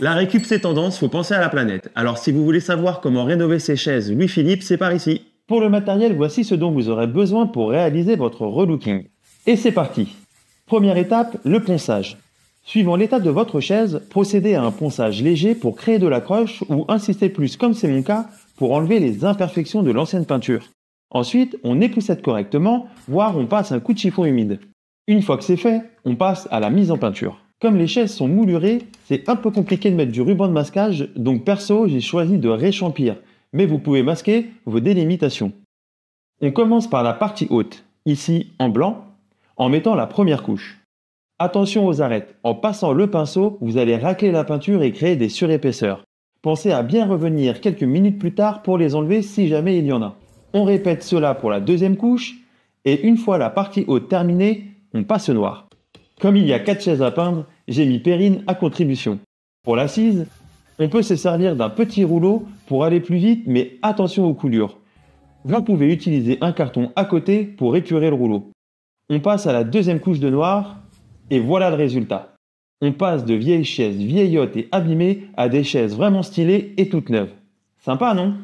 La récup, c'est tendance, faut penser à la planète. Alors si vous voulez savoir comment rénover ces chaises, Louis-Philippe, c'est par ici. Pour le matériel, voici ce dont vous aurez besoin pour réaliser votre relooking. Et c'est parti Première étape, le ponçage. Suivant l'état de votre chaise, procédez à un ponçage léger pour créer de l'accroche ou insistez plus, comme c'est mon cas, pour enlever les imperfections de l'ancienne peinture. Ensuite, on époussette correctement, voire on passe un coup de chiffon humide. Une fois que c'est fait, on passe à la mise en peinture. Comme les chaises sont moulurées, c'est un peu compliqué de mettre du ruban de masquage, donc perso, j'ai choisi de réchampir, mais vous pouvez masquer vos délimitations. On commence par la partie haute, ici en blanc, en mettant la première couche. Attention aux arêtes, en passant le pinceau, vous allez racler la peinture et créer des surépaisseurs. Pensez à bien revenir quelques minutes plus tard pour les enlever si jamais il y en a. On répète cela pour la deuxième couche, et une fois la partie haute terminée, on passe noir. Comme il y a quatre chaises à peindre, j'ai mis Perrine à contribution. Pour l'assise, on peut se servir d'un petit rouleau pour aller plus vite, mais attention aux coulures. Vous pouvez utiliser un carton à côté pour épurer le rouleau. On passe à la deuxième couche de noir, et voilà le résultat. On passe de vieilles chaises vieillottes et abîmées à des chaises vraiment stylées et toutes neuves. Sympa, non